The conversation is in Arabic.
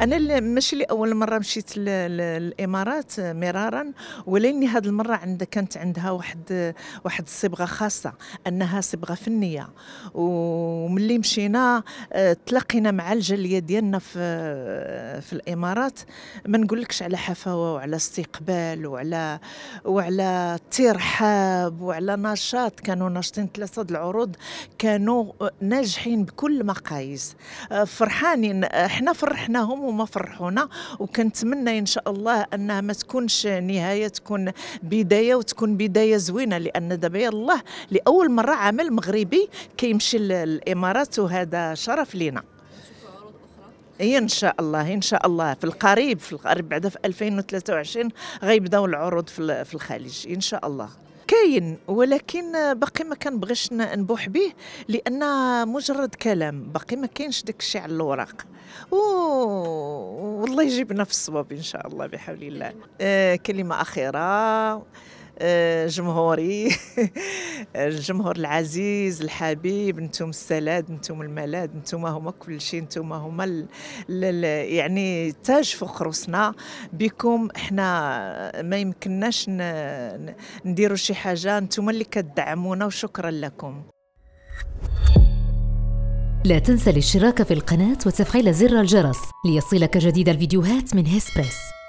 انا ماشي لاول مره مشيت للامارات آه، مرارا ولاني هذه المره عندها كانت عندها واحد آه، واحد الصبغه خاصه انها صبغه فنيه وملي مشينا آه، تلاقينا مع الجاليه ديالنا في في الامارات ما نقولكش على حفاوه وعلى استقبال وعلى وعلى ترحاب وعلى نشاط كانوا ناشطين ثلاثه العروض كانوا ناجحين بكل المقاييس فرحانين حنا فرحناهم وما فرحونا وكنتمنى ان شاء الله انها ما تكونش نهايه تكون بدايه وتكون بدايه زوينه لان دابا الله لاول مره عمل مغربي كيمشي للامارات وهذا شرف لنا اي ان شاء الله ان شاء الله في القريب في القريب بعدا في 2023 غيبداو العروض في الخليج ان شاء الله كاين ولكن باقي ما كنبغيش نبوح به لان مجرد كلام باقي ما كاينش داك الشيء على الوراق والله يجيبنا في الصواب ان شاء الله بحول الله آه كلمه اخيره آه، جمهوري آه، الجمهور العزيز الحبيب نتوما السلاد نتوما الملاد نتوما هما كل شيء نتوما هما يعني تاج فوق روسنا بكم احنا ما يمكنناش نديروا شي حاجه نتوما اللي كتدعمونا وشكرا لكم لا تنسى الاشتراك في القناة وتفعيل زر الجرس ليصلك جديد الفيديوهات من هيسبريس